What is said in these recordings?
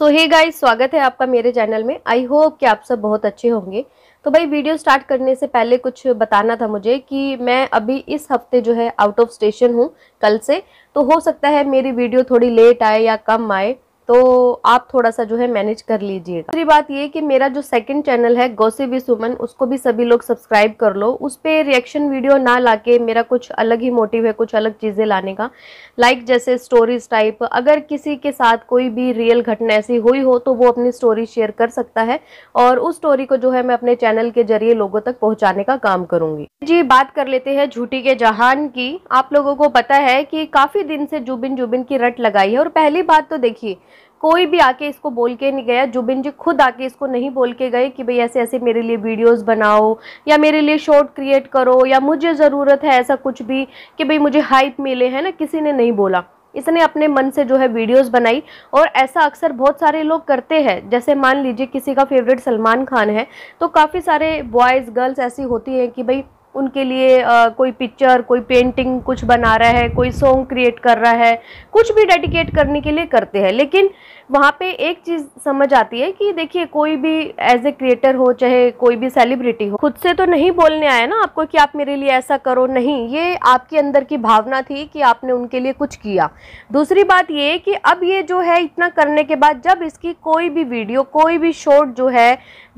सो hey guys स्वागत है आपका मेरे चैनल में आई होप कि आप सब बहुत अच्छे होंगे तो भाई वीडियो स्टार्ट करने से पहले कुछ बताना था मुझे कि मैं अभी इस हफ्ते जो है आउट ऑफ स्टेशन हूँ कल से तो हो सकता है मेरी वीडियो थोड़ी लेट आए या कम आए तो आप थोड़ा सा जो है मैनेज कर लीजिएगा दूसरी बात ये कि मेरा जो सेकंड चैनल है गौसे विस उसको भी सभी लोग सब्सक्राइब कर लो उस पर रिएक्शन वीडियो ना लाके मेरा कुछ अलग ही मोटिव है कुछ अलग चीज़ें लाने का लाइक जैसे स्टोरीज टाइप अगर किसी के साथ कोई भी रियल घटना ऐसी हुई हो तो वो अपनी स्टोरी शेयर कर सकता है और उस स्टोरी को जो है मैं अपने चैनल के जरिए लोगों तक पहुँचाने का काम करूँगी जी बात कर लेते हैं झूठी के जहान की आप लोगों को पता है कि काफ़ी दिन से जुबिन जुबिन की रट लगाई है और पहली बात तो देखिए कोई भी आके इसको बोल के नहीं गया जुबिन जी खुद आके इसको नहीं बोल के गए कि भाई ऐसे ऐसे मेरे लिए वीडियोस बनाओ या मेरे लिए शॉर्ट क्रिएट करो या मुझे ज़रूरत है ऐसा कुछ भी कि भाई मुझे हाइप मिले है ना किसी ने नहीं बोला इसने अपने मन से जो है वीडियोस बनाई और ऐसा अक्सर बहुत सारे लोग करते हैं जैसे मान लीजिए किसी का फेवरेट सलमान खान है तो काफ़ी सारे बॉयज़ गर्ल्स ऐसी होती हैं कि भाई उनके लिए आ, कोई पिक्चर कोई पेंटिंग कुछ बना रहा है कोई सॉन्ग क्रिएट कर रहा है कुछ भी डेडिकेट करने के लिए करते हैं लेकिन वहाँ पे एक चीज़ समझ आती है कि देखिए कोई भी एज ए क्रिएटर हो चाहे कोई भी सेलिब्रिटी हो खुद से तो नहीं बोलने आया ना आपको कि आप मेरे लिए ऐसा करो नहीं ये आपके अंदर की भावना थी कि आपने उनके लिए कुछ किया दूसरी बात ये कि अब ये जो है इतना करने के बाद जब इसकी कोई भी वीडियो कोई भी शॉर्ट जो है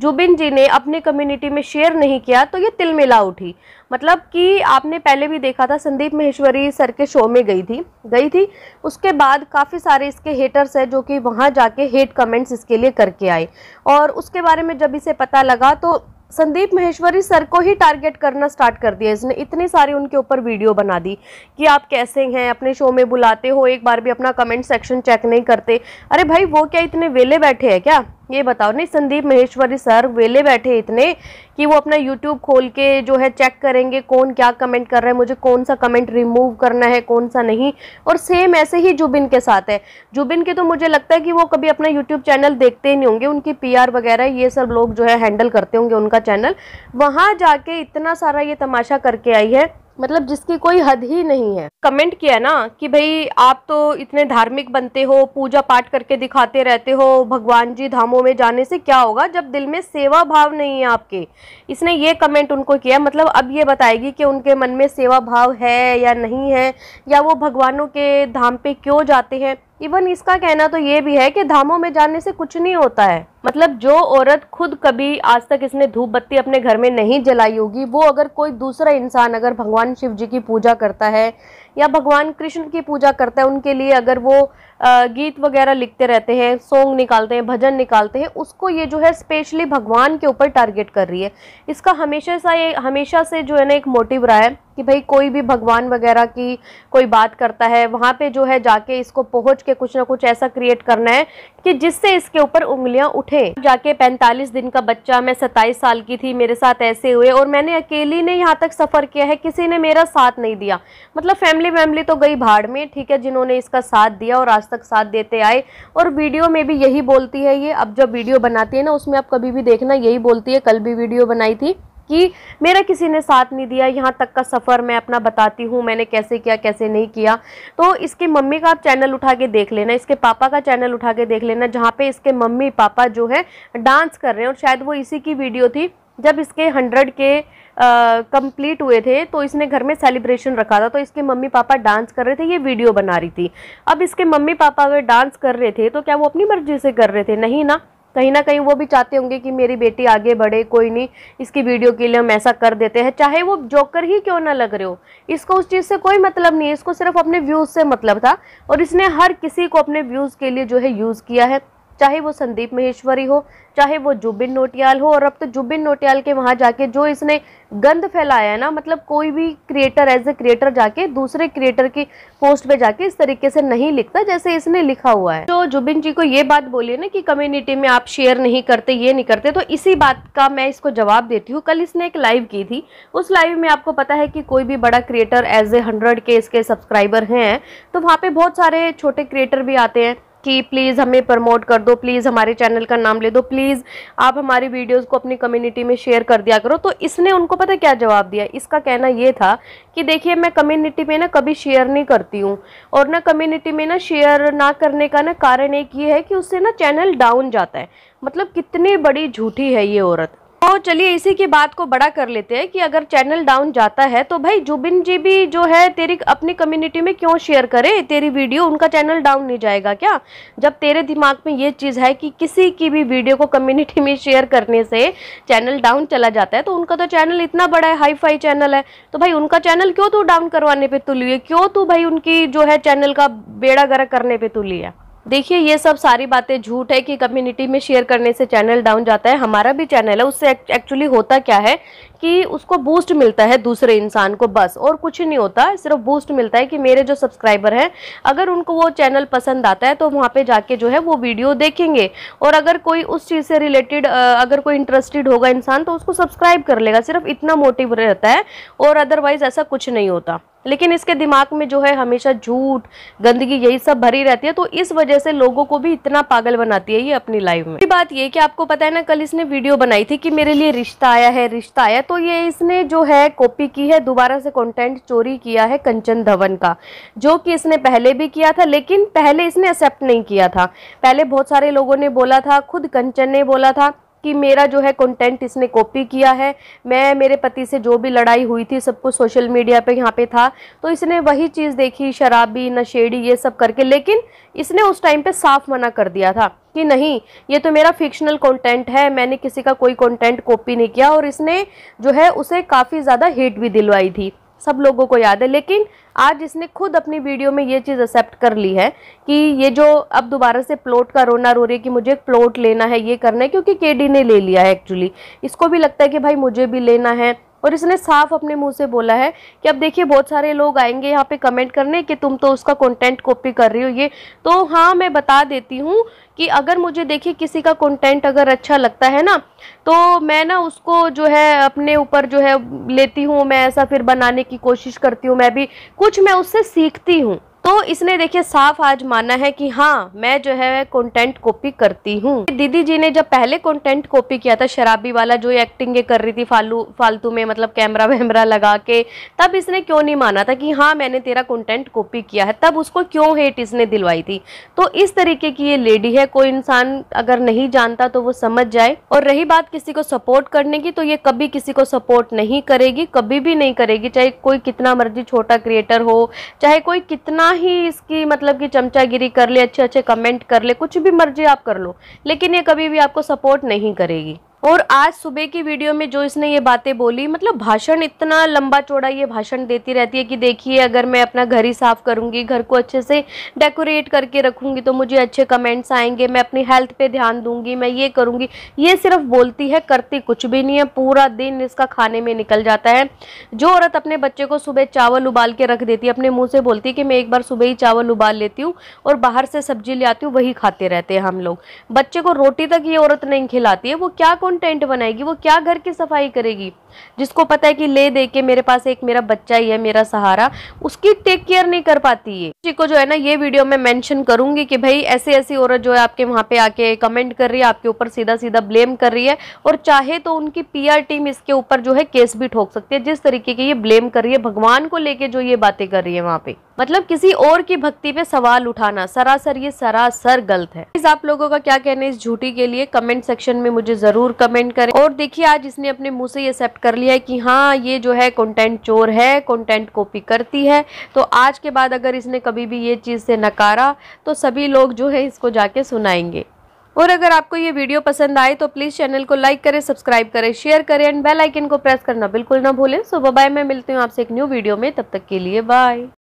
जुबिन जी ने अपने कम्युनिटी में शेयर नहीं किया तो ये तिलमिला उठी मतलब कि आपने पहले भी देखा था संदीप महेश्वरी सर के शो में गई थी गई थी उसके बाद काफ़ी सारे इसके हेटर्स हैं जो कि वहाँ जाके हेट कमेंट्स इसके लिए करके आए और उसके बारे में जब इसे पता लगा तो संदीप महेश्वरी सर को ही टारगेट करना स्टार्ट कर दिया इसने इतनी सारी उनके ऊपर वीडियो बना दी कि आप कैसे हैं अपने शो में बुलाते हो एक बार भी अपना कमेंट सेक्शन चेक नहीं करते अरे भाई वो क्या इतने वेले बैठे हैं क्या ये बताओ नहीं संदीप महेश्वरी सर वेले बैठे इतने कि वो अपना यूट्यूब खोल के जो है चेक करेंगे कौन क्या कमेंट कर रहा है मुझे कौन सा कमेंट रिमूव करना है कौन सा नहीं और सेम ऐसे ही जुबिन के साथ है जुबिन के तो मुझे लगता है कि वो कभी अपना यूट्यूब चैनल देखते ही नहीं होंगे उनकी पी वगैरह ये सब लोग जो है हैंडल करते होंगे उनका चैनल वहाँ जाके इतना सारा ये तमाशा करके आई है मतलब जिसकी कोई हद ही नहीं है कमेंट किया ना कि भाई आप तो इतने धार्मिक बनते हो पूजा पाठ करके दिखाते रहते हो भगवान जी धामों में जाने से क्या होगा जब दिल में सेवा भाव नहीं है आपके इसने ये कमेंट उनको किया मतलब अब ये बताएगी कि उनके मन में सेवा भाव है या नहीं है या वो भगवानों के धाम पे क्यों जाते हैं इवन इसका कहना तो ये भी है कि धामों में जाने से कुछ नहीं होता है मतलब जो औरत खुद कभी आज तक इसने धूप बत्ती अपने घर में नहीं जलाई होगी वो अगर कोई दूसरा इंसान अगर भगवान शिव जी की पूजा करता है या भगवान कृष्ण की पूजा करता है उनके लिए अगर वो गीत वगैरह लिखते रहते हैं सॉन्ग निकालते हैं भजन निकालते हैं उसको ये जो है स्पेशली भगवान के ऊपर टारगेट कर रही है इसका हमेशा सा ये हमेशा से जो है ना एक मोटिव रहा है कि भाई कोई भी भगवान वगैरह की कोई बात करता है वहाँ पे जो है जाके इसको पहुँच के कुछ ना कुछ ऐसा क्रिएट करना है कि जिससे इसके ऊपर उंगलियाँ उठे जाके 45 दिन का बच्चा मैं 27 साल की थी मेरे साथ ऐसे हुए और मैंने अकेली ने यहाँ तक सफ़र किया है किसी ने मेरा साथ नहीं दिया मतलब फैमिली फैमिली वैमिली तो गई भाड़ में ठीक है जिन्होंने इसका साथ दिया और आज तक साथ देते आए और वीडियो में भी यही बोलती है ये अब जब वीडियो बनाती है ना उसमें आप कभी भी देखना यही बोलती है कल भी वीडियो बनाई थी कि मेरा किसी ने साथ नहीं दिया यहाँ तक का सफ़र मैं अपना बताती हूँ मैंने कैसे किया कैसे नहीं किया तो इसके मम्मी का आप चैनल उठा के देख लेना इसके पापा का चैनल उठा के देख लेना जहाँ पे इसके मम्मी पापा जो है डांस कर रहे हैं और शायद वो इसी की वीडियो थी जब इसके हंड्रेड के कंप्लीट हुए थे तो इसने घर में सेलिब्रेशन रखा था तो इसके मम्मी पापा डांस कर रहे थे ये वीडियो बना रही थी अब इसके मम्मी पापा अगर डांस कर रहे थे तो क्या वो अपनी मर्जी से कर रहे थे नहीं ना कहीं ना कहीं वो भी चाहते होंगे कि मेरी बेटी आगे बढ़े कोई नहीं इसकी वीडियो के लिए हम ऐसा कर देते हैं चाहे वो जोकर ही क्यों ना लग रहे हो इसको उस चीज़ से कोई मतलब नहीं है इसको सिर्फ अपने व्यूज़ से मतलब था और इसने हर किसी को अपने व्यूज़ के लिए जो है यूज़ किया है चाहे वो संदीप महेश्वरी हो चाहे वो जुबिन नोटियाल हो और अब तो जुबिन नोटियाल के वहाँ जाके जो इसने गंद फैलाया है ना मतलब कोई भी क्रिएटर एज ए क्रिएटर जाके दूसरे क्रिएटर की पोस्ट पे जाके इस तरीके से नहीं लिखता जैसे इसने लिखा हुआ है तो जुबिन जी को ये बात बोली ना कि कम्युनिटी में आप शेयर नहीं करते ये नहीं करते तो इसी बात का मैं इसको जवाब देती हूँ कल इसने एक लाइव की थी उस लाइव में आपको पता है कि कोई भी बड़ा क्रिएटर एज ए हंड्रेड के इसके सब्सक्राइबर हैं तो वहाँ पर बहुत सारे छोटे क्रिएटर भी आते हैं कि प्लीज़ हमें प्रमोट कर दो प्लीज़ हमारे चैनल का नाम ले दो प्लीज़ आप हमारी वीडियोस को अपनी कम्युनिटी में शेयर कर दिया करो तो इसने उनको पता क्या जवाब दिया इसका कहना ये था कि देखिए मैं कम्युनिटी में ना कभी शेयर नहीं करती हूँ और ना कम्युनिटी में ना शेयर ना करने का ना कारण एक ये है कि उससे ना चैनल डाउन जाता है मतलब कितनी बड़ी झूठी है ये औरत तो चलिए इसी की बात को बड़ा कर लेते हैं कि अगर चैनल डाउन जाता है तो भाई जुबिन जी भी जो है तेरी अपनी कम्युनिटी में क्यों शेयर करे तेरी वीडियो उनका चैनल डाउन नहीं जाएगा क्या जब तेरे दिमाग में ये चीज़ है कि किसी की भी वीडियो को कम्युनिटी में शेयर करने से चैनल डाउन चला जाता है तो उनका तो चैनल इतना बड़ा है हाई फाई चैनल है तो भाई उनका चैनल क्यों तू डाउन करवाने पर तुलिए है क्यों तू भाई उनकी जो है चैनल का बेड़ा गर्क करने पर तुली है देखिए ये सब सारी बातें झूठ है कि कम्युनिटी में शेयर करने से चैनल डाउन जाता है हमारा भी चैनल है उससे एक्चुअली होता क्या है कि उसको बूस्ट मिलता है दूसरे इंसान को बस और कुछ नहीं होता सिर्फ बूस्ट मिलता है कि मेरे जो सब्सक्राइबर हैं अगर उनको वो चैनल पसंद आता है तो वहाँ पे जाके जो है वो वीडियो देखेंगे और अगर कोई उस चीज़ से रिलेटेड अगर कोई इंटरेस्टेड होगा इंसान तो उसको सब्सक्राइब कर लेगा सिर्फ इतना मोटिव रहता है और अदरवाइज़ ऐसा कुछ नहीं होता लेकिन इसके दिमाग में जो है हमेशा झूठ गंदगी यही सब भरी रहती है तो इस वजह से लोगों को भी इतना पागल बनाती है ये अपनी लाइफ में बात ये कि आपको पता है ना कल इसने वीडियो बनाई थी कि मेरे लिए रिश्ता आया है रिश्ता आया तो ये इसने जो है कॉपी की है दोबारा से कंटेंट चोरी किया है कंचन धवन का जो कि इसने पहले भी किया था लेकिन पहले इसने एक्सेप्ट नहीं किया था पहले बहुत सारे लोगों ने बोला था खुद कंचन ने बोला था कि मेरा जो है कंटेंट इसने कॉपी किया है मैं मेरे पति से जो भी लड़ाई हुई थी सब कुछ सोशल मीडिया पे यहाँ पे था तो इसने वही चीज़ देखी शराबी नशेड़ी ये सब करके लेकिन इसने उस टाइम पे साफ मना कर दिया था कि नहीं ये तो मेरा फिक्शनल कंटेंट है मैंने किसी का कोई कंटेंट कॉपी नहीं किया और इसने जो है उसे काफ़ी ज़्यादा हेट भी दिलवाई थी सब लोगों को याद है लेकिन आज इसने खुद अपनी वीडियो में ये चीज़ एक्सेप्ट कर ली है कि ये जो अब दोबारा से प्लॉट का रोना रो रही है कि मुझे एक प्लॉट लेना है ये करना है क्योंकि केडी ने ले लिया है एक्चुअली इसको भी लगता है कि भाई मुझे भी लेना है और इसने साफ अपने मुंह से बोला है कि अब देखिए बहुत सारे लोग आएंगे यहाँ पे कमेंट करने कि तुम तो उसका कंटेंट कॉपी कर रही हो ये तो हाँ मैं बता देती हूँ कि अगर मुझे देखिए किसी का कंटेंट अगर अच्छा लगता है ना तो मैं ना उसको जो है अपने ऊपर जो है लेती हूँ मैं ऐसा फिर बनाने की कोशिश करती हूँ मैं भी कुछ मैं उससे सीखती हूँ तो इसने देखिए साफ आज माना है कि हाँ मैं जो है कंटेंट कॉपी करती हूँ दीदी जी ने जब पहले कंटेंट कॉपी किया था शराबी वाला जो एक्टिंग ये कर रही थी फालू फालतू में मतलब कैमरा वैमरा लगा के तब इसने क्यों नहीं माना था कि हाँ मैंने तेरा कंटेंट कॉपी किया है तब उसको क्यों हेट इसने दिलवाई थी तो इस तरीके की ये लेडी है कोई इंसान अगर नहीं जानता तो वो समझ जाए और रही बात किसी को सपोर्ट करने की तो ये कभी किसी को सपोर्ट नहीं करेगी कभी भी नहीं करेगी चाहे कोई कितना मर्जी छोटा क्रिएटर हो चाहे कोई कितना ही इसकी मतलब कि चमचागिरी कर ले अच्छे अच्छे कमेंट कर ले कुछ भी मर्जी आप कर लो लेकिन ये कभी भी आपको सपोर्ट नहीं करेगी और आज सुबह की वीडियो में जो इसने ये बातें बोली मतलब भाषण इतना लंबा चौड़ा ये भाषण देती रहती है कि देखिए अगर मैं अपना घर ही साफ़ करूँगी घर को अच्छे से डेकोरेट करके रखूँगी तो मुझे अच्छे कमेंट्स आएंगे मैं अपनी हेल्थ पे ध्यान दूंगी मैं ये करूँगी ये सिर्फ बोलती है करती कुछ भी नहीं है पूरा दिन इसका खाने में निकल जाता है जो औरत अपने बच्चे को सुबह चावल उबाल के रख देती है अपने मुँह से बोलती है कि मैं एक बार सुबह ही चावल उबाल लेती हूँ और बाहर से सब्जी ले आती हूँ वही खाते रहते हैं हम लोग बच्चे को रोटी तक ये औरत नहीं खिलाती है वो क्या अकाउंटेंट बनाएगी वो क्या घर की सफाई करेगी जिसको पता है कि ले दे के मेरे पास एक मेरा बच्चा ही है मेरा सहारा उसकी टेक केयर नहीं कर पाती है किसी को जो है ना ये वीडियो में मेंशन करूंगी कि भाई ऐसी ऐसी औरत जो है आपके वहाँ पे आके कमेंट कर रही है आपके ऊपर सीधा सीधा ब्लेम कर रही है और चाहे तो उनकी पीआर टीम इसके ऊपर जो है केस भी ठोक सकती है जिस तरीके की ये ब्लेम कर रही है भगवान को लेके जो ये बातें कर रही है वहाँ पे मतलब किसी और की भक्ति पे सवाल उठाना सरासर ये सरासर गलत है आप लोगों का क्या कहना है इस झूठी के लिए कमेंट सेक्शन में मुझे जरूर कमेंट करें और देखिए आज इसने अपने मुंह से ये एक्सेप्ट कर लिया है कि हाँ ये जो है कंटेंट चोर है कंटेंट कॉपी करती है तो आज के बाद अगर इसने कभी भी ये चीज़ से नकारा तो सभी लोग जो है इसको जाके सुनाएंगे और अगर आपको ये वीडियो पसंद आए तो प्लीज़ चैनल को लाइक करें सब्सक्राइब करें शेयर करें एंड बेल आइकन को प्रेस करना बिल्कुल ना भूलें सो बाय मैं मिलती हूँ आपसे एक न्यू वीडियो में तब तक के लिए बाय